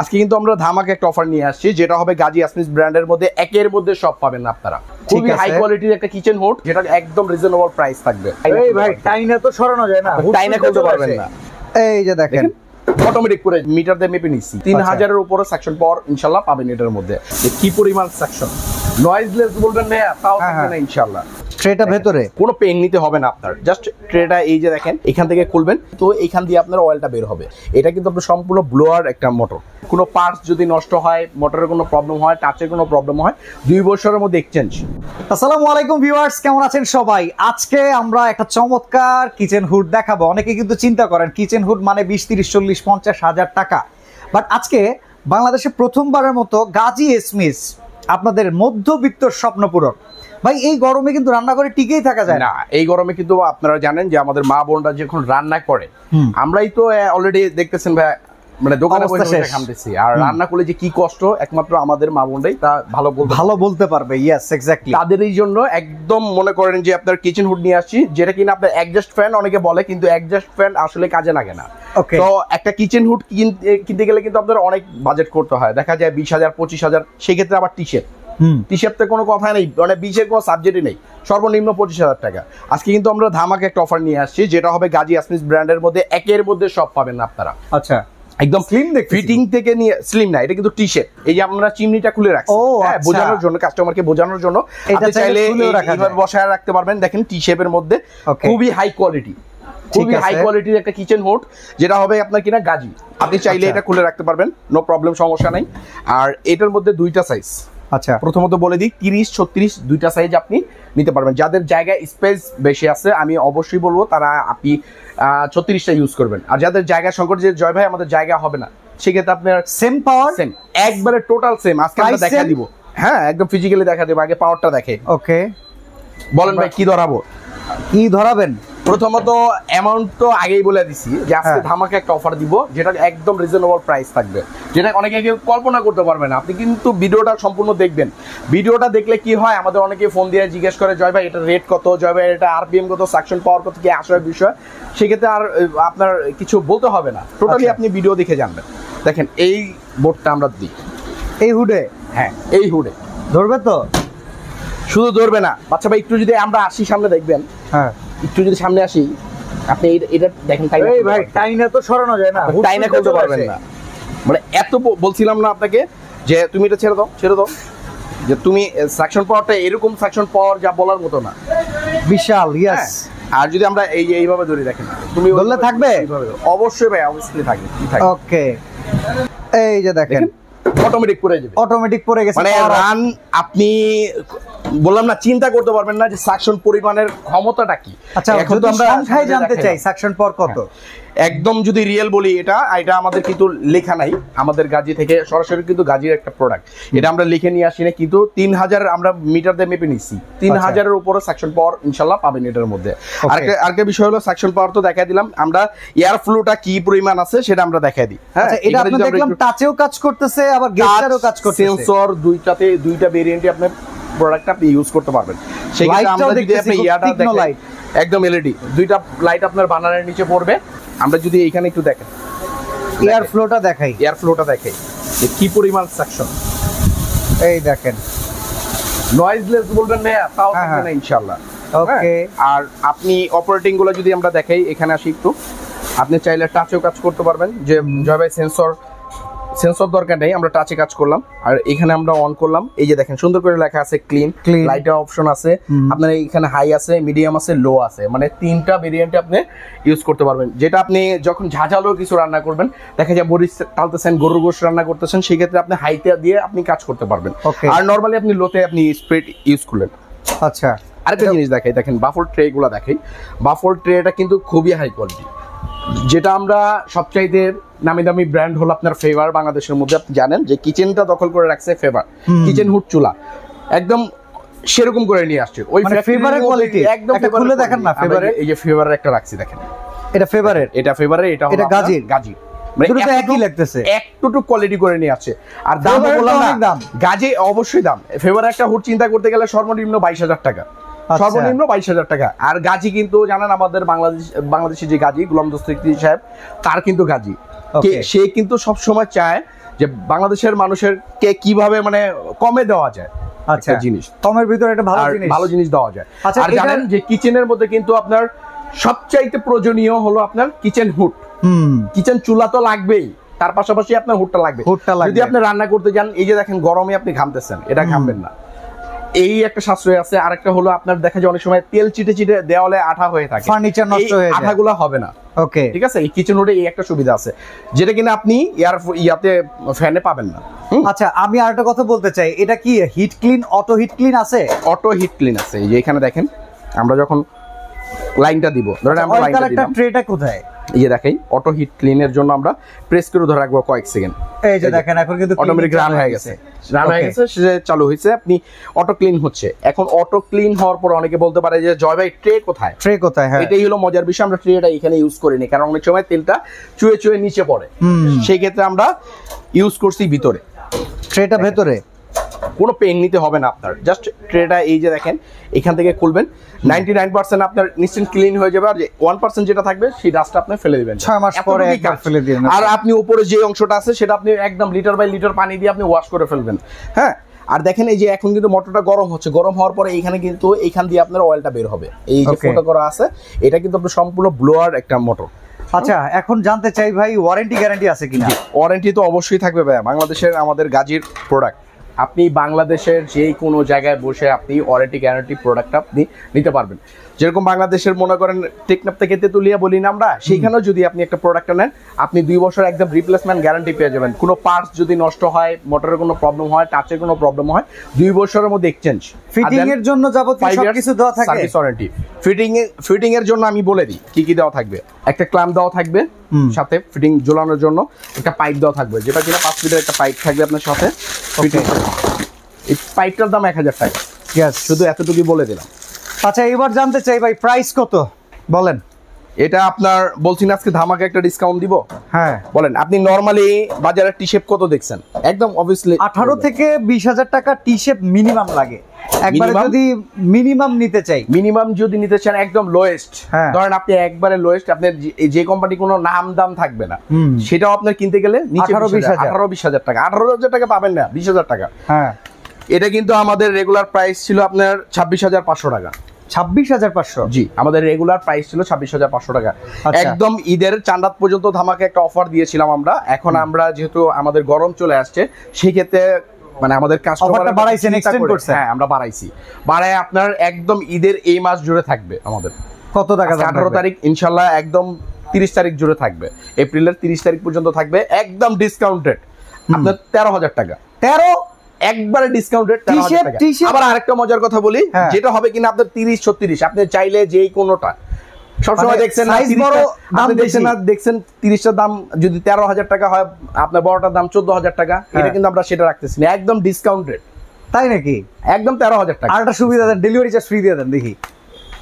আজকে কিন্তু আমরা ধামাকে একটা অফার নিয়ে আসছি যেটা হবে গাজী আসমিস ব্র্যান্ডের মধ্যে একের মধ্যে সব পাবেন আপনারা খুবই হাই কোয়ালিটির একটা কিচেন হোট যেটা একদম রিজনেবল প্রাইস থাকবে এই ভাই টাইনা তো সরানো যায় না টাইনা আচ্ছা, করতে পারবেন না এই যে দেখেন অটোমেটিক করে মিটার দিয়ে মেপে নিছি 3000 এর উপরে সেকশন পর ইনশাআল্লাহ পাবেন এটার মধ্যে কি পরিমাণ সেকশন নয়েজলেস বলবেন না তাও হ্যাঁ, থাকবে না হ্যাঁ। ইনশাআল্লাহ ট্রেটা ভেতরে কোনো পেন নিতে হবে না আপনার জাস্ট ট্রেটা এই যে দেখেন এখান থেকে খুলবেন তো এইখান দিয়ে আপনার অয়েলটা বের হবে এটা কিন্তু আপনার সম্পূর্ণ ব্লোয়ার একটা মোটর কোনো পার্টস যদি নষ্ট হয় মোটরের কোনো প্রবলেম হয় টাচের কোনো প্রবলেম হয় দুই বছরের মধ্যে এক্সচেঞ্জ আসসালামু আলাইকুম ভিউয়ার্স কেমন আছেন সবাই আজকে আমরা একটা চমৎকার কিচেন হুড দেখাবো অনেকে কিন্তু চিন্তা করেন কিচেন হুড মানে বিশ তিরিশ চল্লিশ পঞ্চাশ হাজার টাকা বাট আজকে বাংলাদেশে প্রথমবারের মতো গাজী এসমিস আপনাদের মধ্যবিত্ত স্বপ্নপূরণ ভাই এই গরমে কিন্তু রান্না করে টিকেই থাকা যায় না এই গরমে কিন্তু আপনারা জানেন যে আমাদের মা বোনরা যখন রান্না করে আমরাই তো অলরেডি দেখতেছেন ভাই মানে দোকানে বসে খামতেছি আর রান্না করলে যে কি কষ্ট একমাত্র আমাদের মা বোনরাই তা ভালো ভালো বলতে পারবে ইয়েস এক্স্যাক্টলি তাদেরই জন্য একদম মনে করেন যে আপনার কিচেন হুড নিয়ে আসছি যেটা কিনা আপনার অ্যাডজাস্ট ফ্যান অনেকে বলে কিন্তু অ্যাডজাস্ট ফ্যান আসলে কাজে লাগে না তো একটা কিচেন হুড কিনতে গেলে কিন্তু আপনার অনেক বাজেট করতে হয় দেখা যায় বিশ হাজার পঁচিশ হাজার সেক্ষেত্রে আবার টি শার্ট টি শার্টের কোনো কথা নেই মানে বিশের কোনো সাবজেক্টই নেই সর্বনিম্ন পঁচিশ হাজার টাকা আজকে কিন্তু আমরা ধামাকে একটা অফার নিয়ে আসছি যেটা হবে গাজী আসমিস ব্র্যান্ডের মধ্যে একের মধ্যে সব পাবেন আপনারা আচ্ছা একদম স্লিম দেখ ফিটিং থেকে নিয়ে স্লিম না এটা কিন্তু টি শার্ট এই যে আমরা চিমনিটা খুলে রাখছি হ্যাঁ, আচ্ছা। বোঝানোর জন্য কাস্টমারকে বোঝানোর জন্য এটা চাইলে বসায় রাখতে পারবেন দেখেন টি শেপের মধ্যে খুবই হাই কোয়ালিটি খুবই হাই কোয়ালিটির একটা কিচেন হোড যেটা হবে আপনার কিনা গাজি আপনি চাইলে আচ্ছা। এটা খুলে রাখতে পারবেন নো প্রবলেম সমস্যা নাই আর এটার মধ্যে দুইটা সাইজ আচ্ছা প্রথমত বলে দিই তিরিশ ছত্রিশ দুইটা সাইজ আপনি নিতে পারবেন যাদের জায়গায় স্পেস বেশি আছে আমি অবশ্যই বলবো তারা আপনি ছত্রিশটা ইউজ করবেন আর যাদের জায়গা সংকট যে জয় ভাই আমাদের জায়গা হবে না সেক্ষেত্রে আপনার সেম পাওয়ার সেম একবারে টোটাল সেম আজকে আমরা দেখা দিব হ্যাঁ একদম ফিজিক্যালি দেখা দেবো আগে পাওয়ারটা দেখে ওকে বলেন ভাই কি ধরাবো কি ধরাবেন প্রথমত অ্যামাউন্ট তো আগেই বলে দিছি যে আজকে হ্যাঁ। ধামাকে একটা অফার দিব যেটা একদম রিজনেবল প্রাইস থাকবে যেটা অনেকে কেউ কল্পনা করতে পারবে না আপনি কিন্তু ভিডিওটা সম্পূর্ণ দেখবেন ভিডিওটা দেখলে কি হয় আমাদের অনেকে ফোন দিয়ে জিজ্ঞেস করে জয় ভাই এটা রেট কত জয় ভাই এটা আরপিএম কত সাকশন পাওয়ার কত কি আসার বিষয় সেক্ষেত্রে আর আপনার কিছু বলতে হবে না টোটালি আচ্ছা। আপনি ভিডিও দেখে জানবেন দেখেন এই বোর্ডটা আমরা দিই এই হুডে হ্যাঁ এই হুডে ধরবে তো শুধু ধরবে না বাচ্চা ভাই একটু যদি আমরা আসি সামনে দেখবেন হ্যাঁ একটু যদি সামনে আসি আপনি এটা দেখেন টাইনা ভাই তো সরানো যায় না টাইনা করতে পারবেন না মানে এত বলছিলাম না আপনাকে যে তুমি এটা ছেড়ে দাও ছেড়ে দাও যে তুমি সাকশন পাওয়ারটা এরকম সাকশন পাওয়ার যা বলার মতো না বিশাল ইয়াস হ্যাঁ? আর যদি আমরা এই এইভাবে ধরে দেখেন তুমি বললে থাকবে অবশ্যই ভাই অবশ্যই থাকবে ওকে এই যে দেখেন অটোমেটিক পড়ে যাবে অটোমেটিক পড়ে গেছে মানে রান আপনি বললাম না চিন্তা করতে পারবেন না যে সাকশন পরিমাণের ক্ষমতাটা কি আচ্ছা এখন তো আমরা সংখ্যায় জানতে চাই সাকশন পর কত হ্যাঁ। একদম যদি রিয়েল বলি এটা এটা আমাদের কিন্তু লেখা নাই আমাদের গাজি থেকে সরাসরি কিন্তু গাজির একটা প্রোডাক্ট এটা আমরা লিখে নিয়ে আসি না কিন্তু তিন হাজার আমরা মিটার দিয়ে মেপে নিচ্ছি তিন আচ্ছা। হাজারের উপরে সাকশন পাওয়ার ইনশাল্লাহ পাবেন এটার মধ্যে আরেকটা আরেকটা বিষয় হলো সাকশন পাওয়ার তো দেখা দিলাম আমরা এয়ার ফ্লোটা কি পরিমাণ আছে সেটা আমরা দেখা দিই হ্যাঁ আচ্ছা, এটা দেখলাম টাচেও কাজ করতেছে আবার গেস্টারও কাজ করতেছে সেন্সর দুইটাতে দুইটা ভেরিয়েন্টে আপনি প্রোডাক্টটা আপনি ইউজ করতে পারবেন আমরা যদি আপনি ইয়াটা দেখেন একদম এলইডি দুইটা লাইট আপনার বানারের নিচে পড়বে আমরা যদি একটু দেখেন এয়ার ফ্লোটা দেখাই এয়ার ফ্লোটা দেখাই যে কি পরিমাণ সাকশন এই দেখেন নয়েজলেস বলবেন না তাও হ্যাঁ, থাকবে না হ্যাঁ। ইনশাআল্লাহ ওকে হ্যাঁ? আর আপনি অপারেটিং গুলো যদি আমরা দেখাই এখানে আসি একটু আপনি চাইলে টাচও কাজ করতে পারবেন যে জয়বাই সেন্সর সেন্সর দরকার নেই আমরা টাচে কাজ করলাম আর এখানে আমরা অন করলাম এই যে দেখেন সুন্দর করে লেখা আছে ক্লিন ক্লিন লাইটার অপশন আছে আপনার এখানে হাই আছে মিডিয়াম আছে লো আছে মানে তিনটা ভেরিয়েন্টে আপনি ইউজ করতে পারবেন যেটা আপনি যখন ঝাঁঝালো কিছু রান্না করবেন দেখা যায় বড়ি টালতেছেন গরুর গোশ রান্না করতেছেন সেই ক্ষেত্রে আপনি হাইতে দিয়ে আপনি কাজ করতে পারবেন আর নর্মালি আপনি লোতে আপনি স্প্রেড ইউজ করলেন আচ্ছা আরেকটা জিনিস দেখাই দেখেন বাফল ট্রে গুলা দেখাই বাফল ট্রেটা কিন্তু খুবই হাই কোয়ালিটি যেটা আমরা সবচাইতে নামি দামি ব্র্যান্ড হলো আপনার ফেভার বাংলাদেশের মধ্যে আপনি জানেন যে কিচেনটা দখল করে রাখছে ফেভার কিচেন হুট চুলা একদম সেরকম করে নিয়ে আসছে ওই ফেভারের মানে কোয়ালিটি একদম খুলে দেখেন না ফেভারের এই যে ফেভারের একটা রাখছি দেখেন এটা ফেভারের এটা ফেভারের এটা এটা গাজির গাজির মানে একই লাগতেছে একটু কোয়ালিটি করে নিয়ে আর দাম বললাম না দাম গাজে অবশ্যই দাম ফেভার একটা হুড চিন্তা করতে গেলে সর্বনিম্ন বাইশ হাজার টাকা আচ্ছা। সর্বনিম্ন বাইশ হাজার টাকা আর গাজী কিন্তু জানেন আমাদের বাংলাদেশ যে গাজী গুলাম দোস্তি সাহেব তার কিন্তু গাজী সে কিন্তু চায় যে বাংলাদেশের মানুষের কে কিভাবে মানে কমে দেওয়া যায় আচ্ছা জিনিস কমের ভিতরে একটা ভালো জিনিস ভালো জিনিস দেওয়া যায় আচ্ছা, আর জানেন যে কিচেনের মধ্যে কিন্তু আপনার সবচাইতে প্রয়োজনীয় হলো আপনার কিচেন হুড কিচেন চুলা তো লাগবেই তার পাশাপাশি আপনার হুডটা লাগবে হুটটা লাগবে যদি আপনি রান্না করতে যান এই যে দেখেন গরমে আপনি ঘামতেছেন এটা ঘামবেন না এই একটা সাশ্রয় আছে আর একটা হলো আপনার দেখা যায় অনেক সময় তেল চিটে চিটে দেওয়ালে আঠা হয়ে থাকে ফার্নিচার নষ্ট হয়ে যায় আঠাগুলো হবে না ওকে ঠিক আছে এই কিচেন রোডে এই একটা সুবিধা আছে যেটা কিনা আপনি ইয়ার ইয়াতে ফ্যানে পাবেন না আচ্ছা আমি আর একটা কথা বলতে চাই এটা কি heat clean auto heat clean আছে অটো হিট ক্লিন আছে এই যে এখানে দেখেন আমরা যখন লাইনটা দিব ধরেন আমরা লাইনটা দিলাম ট্রেটা কোথায় ইয়ে দেখাই অটো হিট ক্লিনের জন্য আমরা প্রেস করে ধরে রাখবো কয়েক সেকেন্ড এই যে দেখেন এখন কিন্তু অটোমেটিক রান হয়ে গেছে রান হয়ে গেছে সে চালু হয়েছে আপনি অটো ক্লিন হচ্ছে এখন অটো ক্লিন হওয়ার পর অনেকে বলতে পারে যে জয় ভাই ট্রে কোথায় ট্রে কোথায় হ্যাঁ এটাই হলো মজার বিষয় আমরা ট্রেটা এখানে ইউজ করি নি কারণ অনেক সময় তেলটা চুয়ে চুয়ে নিচে পড়ে সেই ক্ষেত্রে আমরা ইউজ করছি ভিতরে ট্রেটা ভেতরে কোনো পেন নিতে হবে না আপনার জাস্ট ট্রেটা এই যে দেখেন এখান থেকে খুলবেন নাইনটি নাইন পার্সেন্ট আপনার নিশ্চিন্ত ক্লিন হয়ে যাবে আর যে ওয়ান পার্সেন্ট যেটা থাকবে সেই ডাস্টটা আপনি ফেলে ছয় মাস পরে ফেলে দিবেন আর আপনি উপরে যে অংশটা আছে সেটা আপনি একদম লিটার বাই লিটার পানি দিয়ে আপনি ওয়াশ করে ফেলবেন হ্যাঁ আর দেখেন এই যে এখন কিন্তু মোটরটা গরম হচ্ছে গরম হওয়ার পরে এখানে কিন্তু এখান দিয়ে আপনার অয়েলটা বের হবে এই যে ফটো করা আছে এটা কিন্তু আপনার সম্পূর্ণ ব্লোয়ার একটা মোটর আচ্ছা এখন জানতে চাই ভাই ওয়ারেন্টি গ্যারান্টি আছে কিনা ওয়ারেন্টি তো অবশ্যই থাকবে ভাই বাংলাদেশের আমাদের গাজীর প্রোডাক্ট আপনি বাংলাদেশের যে কোনো জায়গায় বসে আপনি ওয়ারেন্টি গ্যারান্টি প্রোডাক্ট আপনি নিতে পারবেন যেরকম বাংলাদেশের মনে করেন টেকনাপ থেকে তেতুলিয়া বলি না আমরা সেইখানেও যদি আপনি একটা প্রোডাক্ট নেন আপনি দুই বছর একদম রিপ্লেসমেন্ট গ্যারান্টি পেয়ে যাবেন কোনো পার্টস যদি নষ্ট হয় মোটরের কোনো প্রবলেম হয় টাচের কোনো প্রবলেম হয় দুই বছরের মধ্যে এক্সচেঞ্জ ফিটিং এর জন্য যাবতীয় সবকিছু দেওয়া থাকে সার্ভিস ওয়ারেন্টি ফিটিং ফিটিং এর জন্য আমি বলে দিই কি কি দেওয়া থাকবে একটা ক্ল্যাম্প দেওয়া থাকবে সাথে ফিটিং ঝোলানোর জন্য একটা পাইপ দেওয়া থাকবে যেটা কিনা পাঁচ ফিটের একটা পাইপ থাকবে আপনার সাথে ফিটিং এই পাইপটার দাম এক হাজার টাকা শুধু এতটুকুই বলে দিলাম আচ্ছা এবার জানতে চাই ভাই প্রাইস কত বলেন এটা আপনার বলছি আজকে ধামাকে একটা ডিসকাউন্ট দিব হ্যাঁ বলেন আপনি নরমালি বাজারে টি শেপ কত দেখছেন একদম অবভিয়াসলি 18 থেকে 20000 টাকা টি শেপ মিনিমাম লাগে একবারে যদি মিনিমাম নিতে চাই মিনিমাম যদি নিতে চান একদম লোয়েস্ট হ্যাঁ। ধরেন আপনি একবারে লোয়েস্ট আপনার যে কোম্পানি কোনো নাম দাম থাকবে না সেটাও আপনার কিনতে গেলে নিচে 18 20000 টাকা 18000 টাকা পাবেন না 20000 টাকা হ্যাঁ এটা কিন্তু আমাদের রেগুলার প্রাইস ছিল আপনার 26500 টাকা ছাব্বিশ হাজার পাঁচশো জি আমাদের রেগুলার প্রাইস ছিল ছাব্বিশ হাজার পাঁচশো টাকা আচ্ছা। একদম ঈদের চান্দাত পর্যন্ত ধামাকে একটা অফার দিয়েছিলাম আমরা এখন আমরা যেহেতু আমাদের গরম চলে আসছে সেক্ষেত্রে মানে আমাদের কাস্টমারটা বাড়াইছেন এক্সটেন্ড করছে হ্যাঁ আমরা বাড়াইছি বাড়ায় আপনার একদম ঈদের এই মাস জুড়ে থাকবে আমাদের কত টাকা আচ্ছা, আঠারো তারিখ ইনশাল্লাহ একদম তিরিশ তারিখ জুড়ে থাকবে এপ্রিলের তিরিশ তারিখ পর্যন্ত থাকবে একদম ডিসকাউন্টেড আপনার তেরো হাজার টাকা তেরো একবারে ডিসকাউন্টেড রেট আবার আরেকটা মজার কথা বলি হ্যাঁ। যেটা হবে কিনা আপনার তিরিশ ছত্রিশ আপনি চাইলে যেই কোনোটা সবসময় মানে দেখছেন বড় দাম দেখছেন না দেখছেন তিরিশটার দাম যদি তেরো হাজার টাকা হয় আপনার বড়টার দাম চোদ্দ হাজার টাকা এটা হ্যাঁ। কিন্তু আমরা সেটা রাখতেছি না একদম ডিসকাউন্টেড তাই নাকি একদম তেরো হাজার টাকা আর একটা সুবিধা দেন ডেলিভারি চার্জ ফ্রি দিয়ে দেন দেখি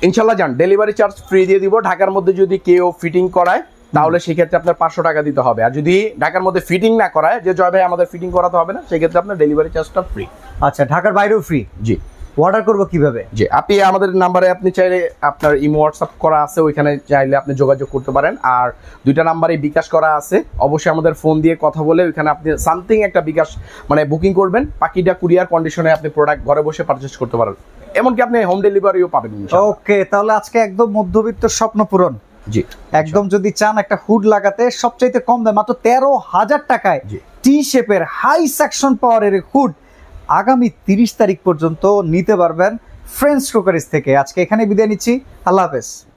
ইনশাল্লাহ যান ডেলিভারি চার্জ ফ্রি দিয়ে দিব ঢাকার মধ্যে যদি কেউ ফিটিং করায় তাহলে সেক্ষেত্রে আপনার পাঁচশো টাকা দিতে হবে আর যদি ঢাকার মধ্যে ফিটিং না করায় যে জয় ভাই আমাদের ফিটিং করাতে হবে না সেক্ষেত্রে আপনার ডেলিভারি চার্জটা ফ্রি আচ্ছা ঢাকার বাইরেও ফ্রি জি অর্ডার করবো কিভাবে যে আপনি আমাদের নাম্বারে আপনি চাইলে আপনার ইমো হোয়াটসঅ্যাপ করা আছে ওইখানে চাইলে আপনি যোগাযোগ করতে পারেন আর দুইটা নাম্বারে বিকাশ করা আছে অবশ্যই আমাদের ফোন দিয়ে কথা বলে ওইখানে আপনি সামথিং একটা বিকাশ মানে বুকিং করবেন বাকিটা কুরিয়ার কন্ডিশনে আপনি প্রোডাক্ট ঘরে বসে পারচেস করতে পারেন এমনকি আপনি হোম ডেলিভারিও পাবেন ওকে তাহলে আজকে একদম মধ্যবিত্ত স্বপ্ন পূরণ জি একদম যদি চান একটা হুড লাগাতে সবচাইতে কম দাম মাত্র তেরো হাজার টাকায় টি শেপের হাই সেকশন পাওয়ারের হুড আগামী তিরিশ তারিখ পর্যন্ত নিতে পারবেন ফ্রেন্স ক্রোকারিজ থেকে আজকে এখানে বিদায় নিচ্ছি আল্লাহ হাফেজ